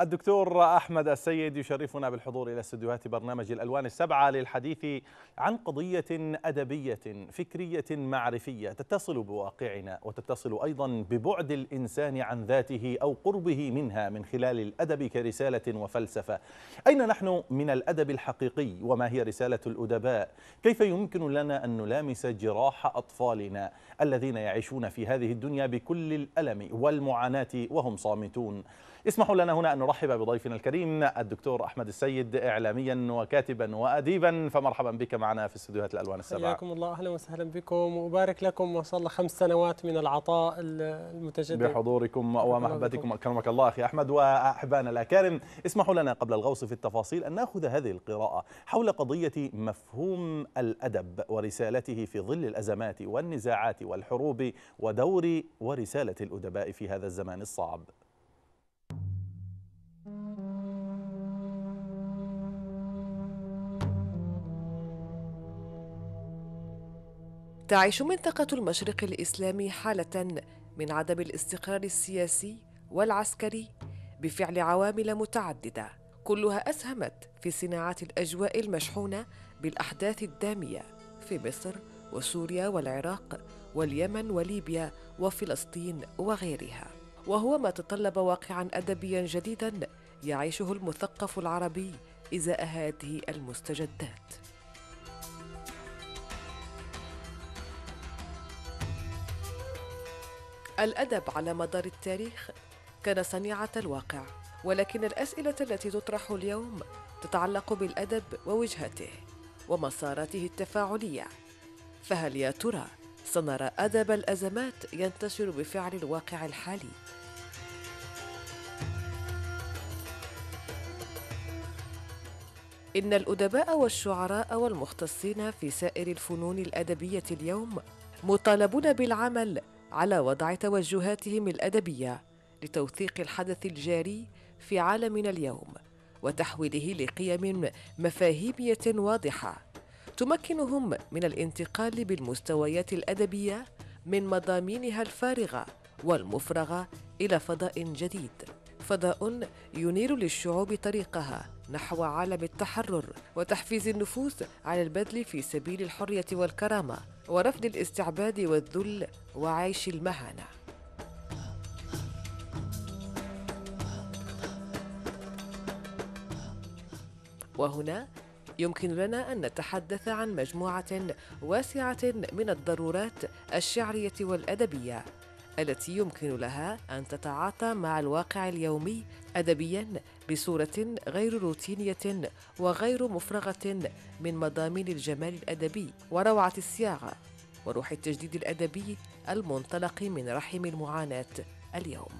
الدكتور أحمد السيد يشرفنا بالحضور إلى استديوهات برنامج الألوان السبعة للحديث عن قضية أدبية فكرية معرفية تتصل بواقعنا وتتصل أيضا ببعد الإنسان عن ذاته أو قربه منها من خلال الأدب كرسالة وفلسفة أين نحن من الأدب الحقيقي وما هي رسالة الأدباء كيف يمكن لنا أن نلامس جراح أطفالنا الذين يعيشون في هذه الدنيا بكل الألم والمعاناة وهم صامتون اسمحوا لنا هنا أن نرحب بضيفنا الكريم الدكتور أحمد السيد إعلاميا وكاتبا وأديبا فمرحبا بك معنا في استديوهات الألوان السبعة حياكم الله أهلا وسهلا بكم وبارك لكم ما شاء الله خمس سنوات من العطاء المتجدد بحضوركم ومحبتكم أكرمك الله أخي أحمد وأحبانا الأكارم اسمحوا لنا قبل الغوص في التفاصيل أن نأخذ هذه القراءة حول قضية مفهوم الأدب ورسالته في ظل الأزمات والنزاعات والحروب ودور ورسالة الأدباء في هذا الزمان الصعب تعيش منطقة المشرق الإسلامي حالة من عدم الاستقرار السياسي والعسكري بفعل عوامل متعددة كلها أسهمت في صناعة الأجواء المشحونة بالأحداث الدامية في مصر وسوريا والعراق واليمن وليبيا وفلسطين وغيرها وهو ما تطلب واقعا أدبيا جديدا يعيشه المثقف العربي إزاء هذه المستجدات الأدب على مدار التاريخ كان صنيعة الواقع ولكن الأسئلة التي تطرح اليوم تتعلق بالأدب ووجهته ومساراته التفاعلية فهل يا ترى سنرى أدب الأزمات ينتشر بفعل الواقع الحالي إن الأدباء والشعراء والمختصين في سائر الفنون الأدبية اليوم مطالبون بالعمل على وضع توجهاتهم الادبيه لتوثيق الحدث الجاري في عالمنا اليوم وتحويله لقيم مفاهيميه واضحه تمكنهم من الانتقال بالمستويات الادبيه من مضامينها الفارغه والمفرغه الى فضاء جديد فضاء ينير للشعوب طريقها نحو عالم التحرر وتحفيز النفوس على البذل في سبيل الحرية والكرامة ورفض الاستعباد والذل وعيش المهانه وهنا يمكن لنا أن نتحدث عن مجموعة واسعة من الضرورات الشعرية والأدبية التي يمكن لها أن تتعاطى مع الواقع اليومي أدبياً بصورة غير روتينية وغير مفرغة من مضامين الجمال الأدبي وروعة الصياغة وروح التجديد الأدبي المنطلق من رحم المعاناة اليوم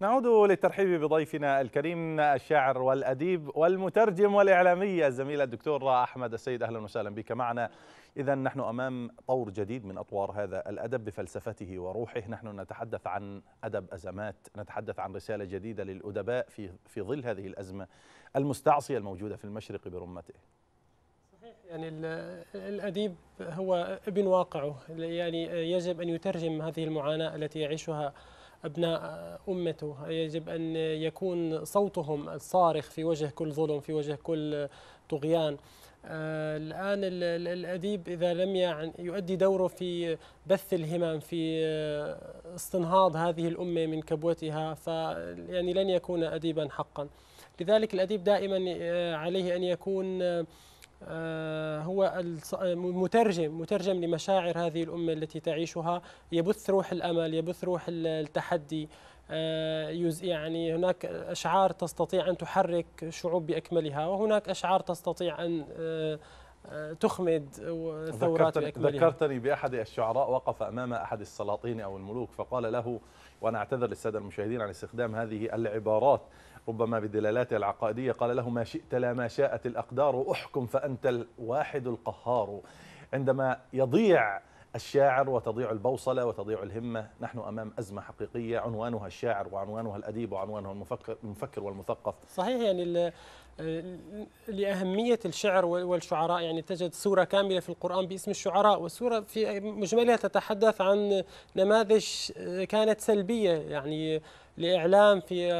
نعود للترحيب بضيفنا الكريم الشاعر والأديب والمترجم والإعلامي الزميل الدكتور أحمد السيد أهلا وسهلا بك معنا إذا نحن أمام طور جديد من أطوار هذا الأدب بفلسفته وروحه نحن نتحدث عن أدب أزمات نتحدث عن رسالة جديدة للأدباء في, في ظل هذه الأزمة المستعصية الموجودة في المشرق برمته يعني الأديب هو ابن واقعه يعني يجب أن يترجم هذه المعاناة التي يعيشها أبناء أمته يجب أن يكون صوتهم الصارخ في وجه كل ظلم في وجه كل طغيان آه، الآن الأديب إذا لم يؤدي دوره في بث الهمم في آه، استنهاض هذه الأمة من كبوتها فيعني لن يكون أديبا حقا لذلك الأديب دائما آه، عليه أن يكون آه، هو آه، مترجم مترجم لمشاعر هذه الأمة التي تعيشها يبث روح الأمل يبث روح التحدي آه، يعني هناك أشعار تستطيع أن تحرك شعوب بأكملها وهناك أشعار تستطيع أن تخمد ثورات بأكملها ذكرتني بأحد الشعراء وقف أمام أحد السلاطين أو الملوك فقال له وأنا أعتذر للسادة المشاهدين عن استخدام هذه العبارات ربما بدلالاتها العقائدية قال له ما شئت لا ما شاءت الأقدار أحكم فأنت الواحد القهار عندما يضيع الشاعر وتضيع البوصلة وتضيع الهمة نحن أمام أزمة حقيقية عنوانها الشاعر وعنوانها الأديب وعنوانها المفكر, المفكر والمثقف صحيح يعني لأهمية الشعر والشعراء يعني تجد سورة كاملة في القرآن باسم الشعراء والسورة في مجملها تتحدث عن نماذج كانت سلبية يعني لإعلام في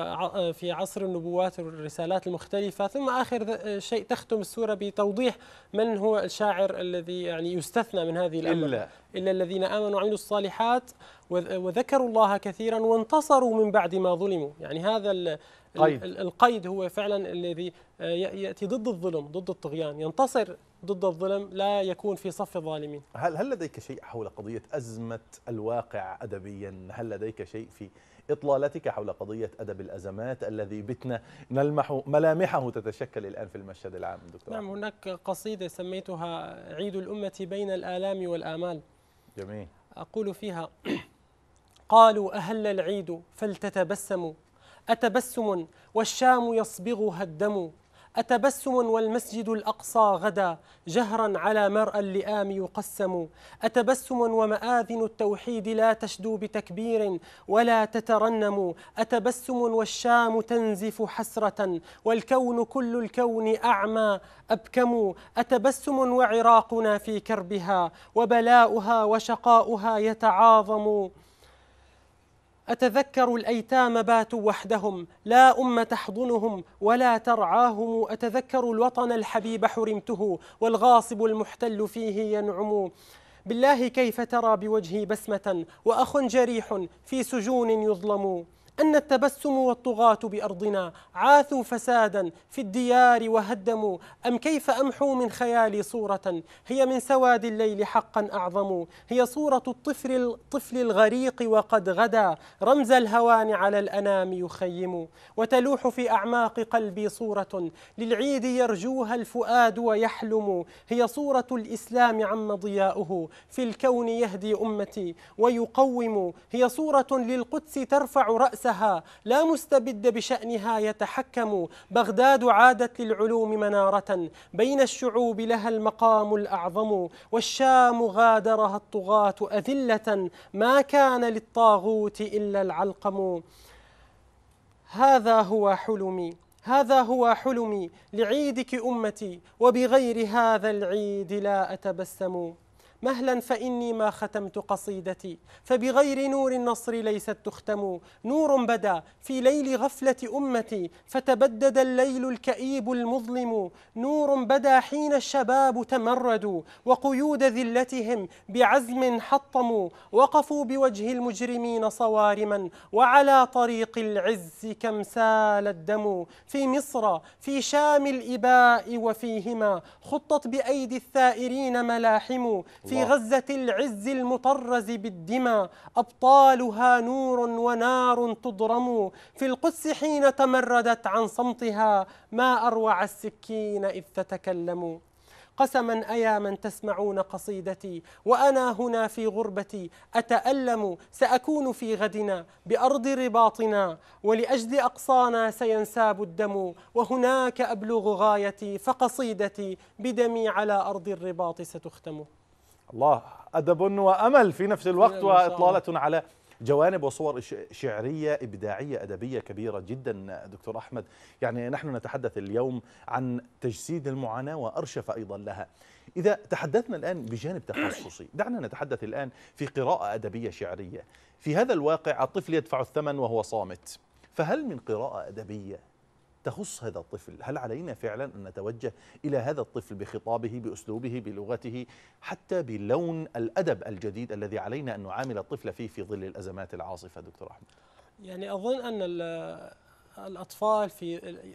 في عصر النبوات والرسالات المختلفة ثم آخر شيء تختم السورة بتوضيح من هو الشاعر الذي يعني يستثنى من هذه الأمر إلا, إلا الذين آمنوا وعملوا الصالحات وذكروا الله كثيرا وانتصروا من بعد ما ظلموا يعني هذا القيد طيب. القيد هو فعلا الذي آه، ياتي ضد الظلم ضد الطغيان ينتصر ضد الظلم لا يكون في صف الظالمين هل هل لديك شيء حول قضيه ازمه الواقع ادبيا هل لديك شيء في اطلالتك حول قضيه ادب الازمات الذي بتنا نلمح ملامحه تتشكل الان في المشهد العام دكتور نعم هناك قصيده سميتها عيد الامه بين الالام والامال جميل اقول فيها قالوا اهل العيد فلتتبسموا أتبسم والشام يصبغها الدم أتبسم والمسجد الأقصى غدا جهرا على مرأى اللئام يقسم أتبسم ومآذن التوحيد لا تشدو بتكبير ولا تترنم أتبسم والشام تنزف حسرة والكون كل الكون أعمى أبكم أتبسم وعراقنا في كربها وبلاؤها وشقاؤها يتعاظم أتذكر الأيتام باتوا وحدهم لا أم تحضنهم ولا ترعاهم أتذكر الوطن الحبيب حرمته والغاصب المحتل فيه ينعم بالله كيف ترى بوجهي بسمة وأخ جريح في سجون يظلم أن التبسم والطغاة بأرضنا عاثوا فسادا في الديار وهدموا أم كيف أمحو من خيالي صورة هي من سواد الليل حقا أعظم هي صورة الطفل الطفل الغريق وقد غدا رمز الهوان على الأنام يخيم وتلوح في أعماق قلبي صورة للعيد يرجوها الفؤاد ويحلم هي صورة الإسلام عم ضياؤه في الكون يهدي أمتي ويقوم هي صورة للقدس ترفع رأس نفسها لا مستبد بشأنها يتحكم بغداد عادت للعلوم منارة بين الشعوب لها المقام الأعظم والشام غادرها الطغاة أذلة ما كان للطاغوت إلا العلقم هذا هو حلمي هذا هو حلمي لعيدك أمتي وبغير هذا العيد لا أتبسم مهلا فإني ما ختمت قصيدتي فبغير نور النصر ليست تختم نور بدا في ليل غفلة أمتي فتبدد الليل الكئيب المظلم نور بدا حين الشباب تمردوا وقيود ذلتهم بعزم حطموا وقفوا بوجه المجرمين صوارما وعلى طريق العز كم سال الدم في مصر في شام الإباء وفيهما خطت بأيدي الثائرين ملاحم في غزة العز المطرز بالدمى أبطالها نور ونار تضرم في القدس حين تمردت عن صمتها ما أروع السكين إذ تتكلم قسما أيا من تسمعون قصيدتي وأنا هنا في غربتي أتألم سأكون في غدنا بأرض رباطنا ولأجل أقصانا سينساب الدم وهناك أبلغ غايتي فقصيدتي بدمي على أرض الرباط ستختم الله أدب وأمل في نفس الوقت وإطلالة على جوانب وصور شعرية إبداعية أدبية كبيرة جدا دكتور أحمد يعني نحن نتحدث اليوم عن تجسيد المعاناة وأرشف أيضا لها إذا تحدثنا الآن بجانب تخصصي دعنا نتحدث الآن في قراءة أدبية شعرية في هذا الواقع الطفل يدفع الثمن وهو صامت فهل من قراءة أدبية تخص هذا الطفل هل علينا فعلا أن نتوجه إلى هذا الطفل بخطابه بأسلوبه بلغته حتى بلون الأدب الجديد الذي علينا أن نعامل الطفل فيه في ظل الأزمات العاصفة دكتور أحمد يعني أظن أن الأطفال في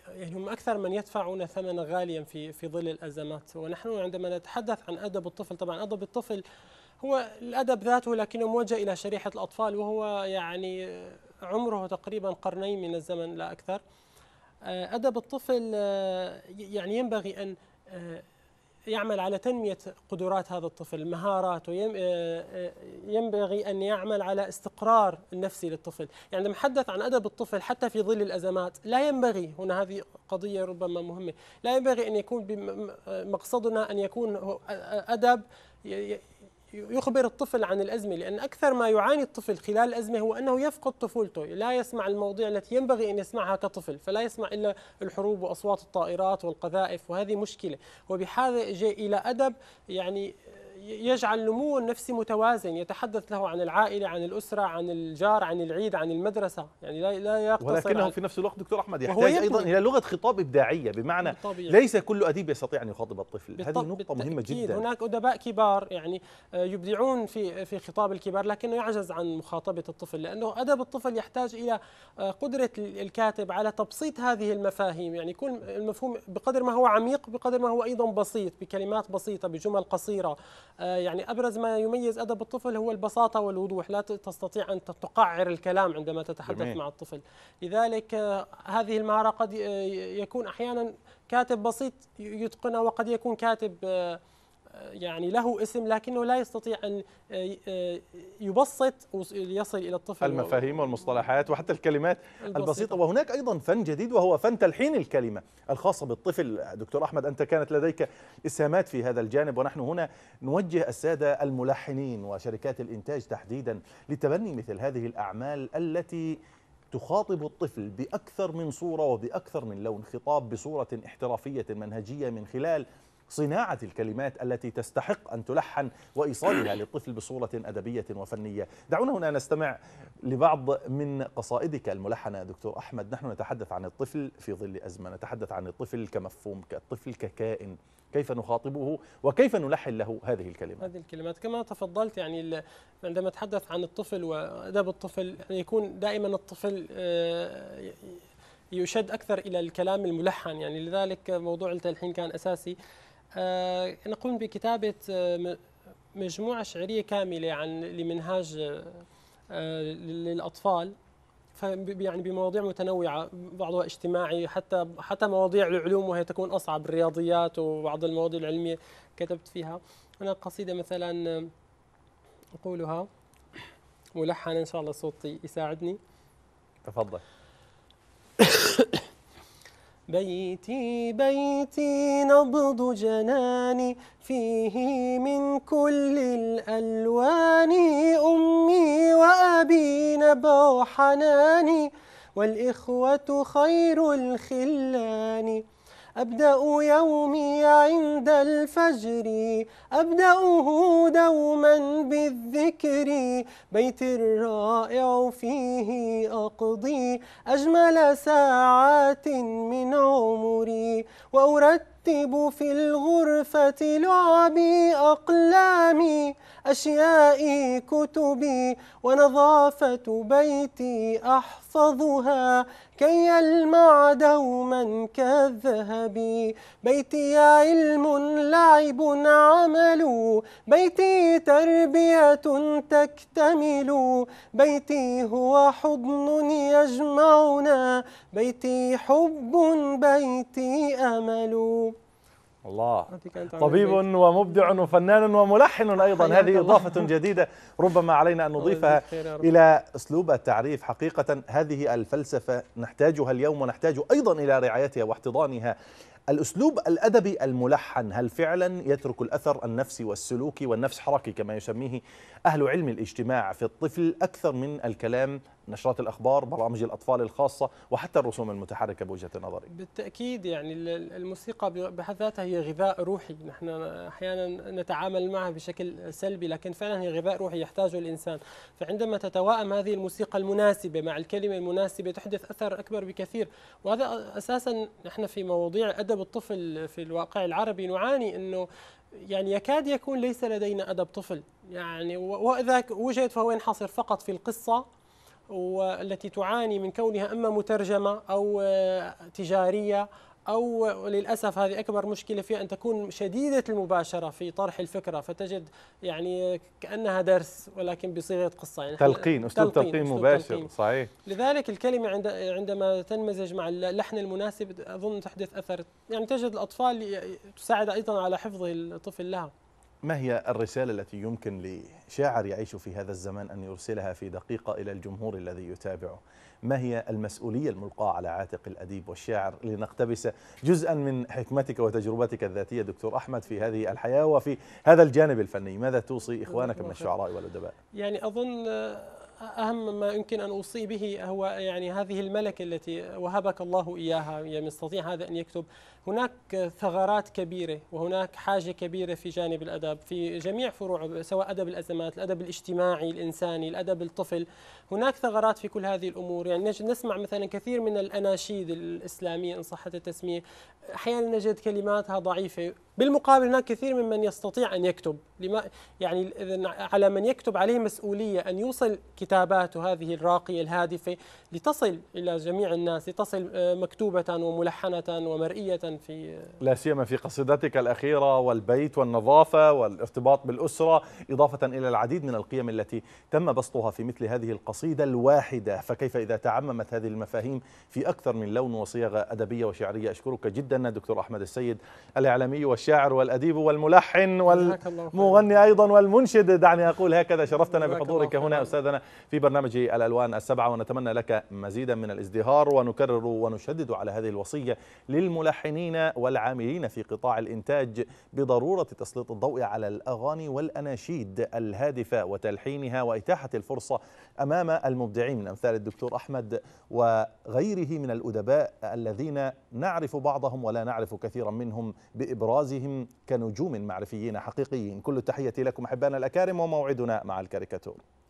يعني هم أكثر من يدفعون ثمنا غاليا في في ظل الأزمات ونحن عندما نتحدث عن أدب الطفل طبعا أدب الطفل هو الأدب ذاته لكنه موجه إلى شريحة الأطفال وهو يعني عمره تقريبا قرنين من الزمن لا أكثر آه، أدب الطفل آه، يعني ينبغي أن آه، يعمل على تنمية قدرات هذا الطفل مهاراته ينبغي أن يعمل على استقرار النفسي للطفل يعني عندما نتحدث عن أدب الطفل حتى في ظل الأزمات لا ينبغي هنا هذه قضية ربما مهمة لا ينبغي أن يكون مقصدنا أن يكون أدب يخبر الطفل عن الأزمة لأن أكثر ما يعاني الطفل خلال الأزمة هو أنه يفقد طفولته لا يسمع المواضيع التي ينبغي أن يسمعها كطفل فلا يسمع إلا الحروب وأصوات الطائرات والقذائف وهذه مشكلة وبحاجة إلى أدب يعني يجعل نموه النفسي متوازن يتحدث له عن العائلة عن الأسرة عن الجار عن العيد عن المدرسة يعني لا لا يقتصر ولكنه في نفس الوقت دكتور أحمد يحتاج أيضا إلى لغة خطاب إبداعية بمعنى طبيعي. ليس كل أديب يستطيع أن يخاطب الطفل بالطب... هذه نقطة مهمة جدا هناك أدباء كبار يعني آه، يبدعون في في خطاب الكبار لكنه يعجز عن مخاطبة الطفل لأنه أدب الطفل يحتاج إلى آه، قدرة الكاتب على تبسيط هذه المفاهيم يعني كل المفهوم بقدر ما هو عميق بقدر ما هو أيضا بسيط بكلمات بسيطة بجمل قصيرة آه، يعني أبرز ما يميز أدب الطفل هو البساطة والوضوح لا تستطيع أن تقعر الكلام عندما تتحدث جميل. مع الطفل لذلك آه، هذه المهارة قد آه، يكون أحيانا كاتب بسيط يتقنها وقد يكون كاتب يعني له اسم لكنه لا يستطيع أن آه، آه، يبسط ليصل إلى الطفل المفاهيم والمصطلحات وحتى الكلمات البسيطة, البسيطة وهناك أيضا فن جديد وهو فن تلحين الكلمة الخاصة بالطفل دكتور أحمد أنت كانت لديك إسهامات في هذا الجانب ونحن هنا نوجه السادة الملحنين وشركات الإنتاج تحديدا لتبني مثل هذه الأعمال التي تخاطب الطفل بأكثر من صورة وبأكثر من لون خطاب بصورة احترافية منهجية من خلال صناعة الكلمات التي تستحق أن تلحن وإيصالها للطفل بصورة أدبية وفنية دعونا هنا نستمع لبعض من قصائدك الملحنة دكتور أحمد نحن نتحدث عن الطفل في ظل أزمة نتحدث عن الطفل كمفهوم الطفل ككائن كيف نخاطبه وكيف نلحن له هذه الكلمات هذه الكلمات كما تفضلت يعني عندما تحدث عن الطفل وأدب الطفل يعني يكون دائما الطفل آه، يشد أكثر إلى الكلام الملحن يعني لذلك موضوع التلحين كان أساسي آه، نقوم بكتابة آه، مجموعة شعرية كاملة عن لمنهاج آه، للأطفال يعني بمواضيع متنوعة بعضها اجتماعي حتى حتى مواضيع العلوم وهي تكون أصعب الرياضيات وبعض المواضيع العلمية كتبت فيها أنا قصيدة مثلا أقولها ملحن إن شاء الله صوتي يساعدني تفضل بيتي بيتي نبض جناني فيه من كل الألوان أمي وأبي نبع حناني والإخوة خير الخلان أبدأ يومي عند الفجر أبدأه دوما بالذكر بيت الرائع فيه أقضي أجمل ساعات من عمري وأردت أكتب في الغرفة لعبي أقلامي أشيائي كتبي ونظافة بيتي أحفظها كي يلمع دوما كالذهب بيتي علم لعب عمل بيتي تربية تكتمل بيتي هو حضن يجمعنا بيتي حب بيتي أمل الله طبيب ومبدع وفنان وملحن أيضا هذه إضافة جديدة ربما علينا أن نضيفها إلى أسلوب التعريف حقيقة هذه الفلسفة نحتاجها اليوم ونحتاج أيضا إلى رعايتها واحتضانها الأسلوب الأدبي الملحن هل فعلا يترك الأثر النفسي والسلوكي والنفس حركي كما يسميه أهل علم الاجتماع في الطفل أكثر من الكلام نشرات الاخبار برامج الاطفال الخاصه وحتى الرسوم المتحركه بوجهه نظري بالتاكيد يعني الموسيقى بحد ذاتها هي غذاء روحي نحن احيانا نتعامل معها بشكل سلبي لكن فعلا هي غذاء روحي يحتاجه الانسان فعندما تتوائم هذه الموسيقى المناسبه مع الكلمه المناسبه تحدث اثر اكبر بكثير وهذا اساسا نحن في مواضيع ادب الطفل في الواقع العربي نعاني انه يعني يكاد يكون ليس لدينا ادب طفل يعني واذا وجد فهو ينحصر فقط في القصه والتي تعاني من كونها اما مترجمه او آه، تجاريه أو آه، للأسف هذه أكبر مشكلة فيها أن تكون شديدة المباشرة في طرح الفكرة فتجد يعني كأنها درس ولكن بصيغة قصة يعني تلقين أسلوب تلقين, تلقين مباشر تلقين. صحيح لذلك الكلمة عندما تنمزج مع اللحن المناسب أظن تحدث أثر يعني تجد الأطفال تساعد أيضا على حفظ الطفل لها ما هي الرسالة التي يمكن لشاعر يعيش في هذا الزمان أن يرسلها في دقيقة إلى الجمهور الذي يتابعه ما هي المسؤولية الملقاة على عاتق الأديب والشاعر لنقتبس جزءا من حكمتك وتجربتك الذاتية دكتور أحمد في هذه الحياة وفي هذا الجانب الفني ماذا توصي إخوانك من الشعراء والأدباء يعني أظن أهم ما يمكن أن أوصي به هو يعني هذه الملكة التي وهبك الله إياها يعني يستطيع هذا أن يكتب هناك ثغرات كبيرة وهناك حاجة كبيرة في جانب الأدب في جميع فروعه سواء أدب الأزمات الأدب الاجتماعي الإنساني الأدب الطفل هناك ثغرات في كل هذه الامور يعني نجد نسمع مثلا كثير من الاناشيد الاسلاميه ان صحه التسميه احيانا نجد كلماتها ضعيفه بالمقابل هناك كثير ممن يستطيع ان يكتب لما يعني على من يكتب عليه مسؤوليه ان يوصل كتاباته هذه الراقيه الهادفه لتصل الى جميع الناس لتصل آه، مكتوبه وملحنه ومرئيه في آه، لا سيما في قصيدتك الاخيره والبيت والنظافه والارتباط بالاسره اضافه الى العديد من القيم التي تم بسطها في مثل هذه القصيده القصيدة الواحدة فكيف إذا تعممت هذه المفاهيم في أكثر من لون وصياغة أدبية وشعرية أشكرك جدا دكتور أحمد السيد الإعلامي والشاعر والأديب والملحن والمغني أيضا والمنشد دعني أقول هكذا شرفتنا بحضورك هنا أستاذنا في برنامج الألوان السبعة ونتمنى لك مزيدا من الازدهار ونكرر ونشدد على هذه الوصية للملحنين والعاملين في قطاع الإنتاج بضرورة تسليط الضوء على الأغاني والأناشيد الهادفة وتلحينها وإتاحة الفرصة أمام المبدعين من أمثال الدكتور أحمد وغيره من الأدباء الذين نعرف بعضهم ولا نعرف كثيرا منهم بإبرازهم كنجوم معرفيين حقيقيين كل التحية لكم أحبانا الأكارم وموعدنا مع الكاريكاتور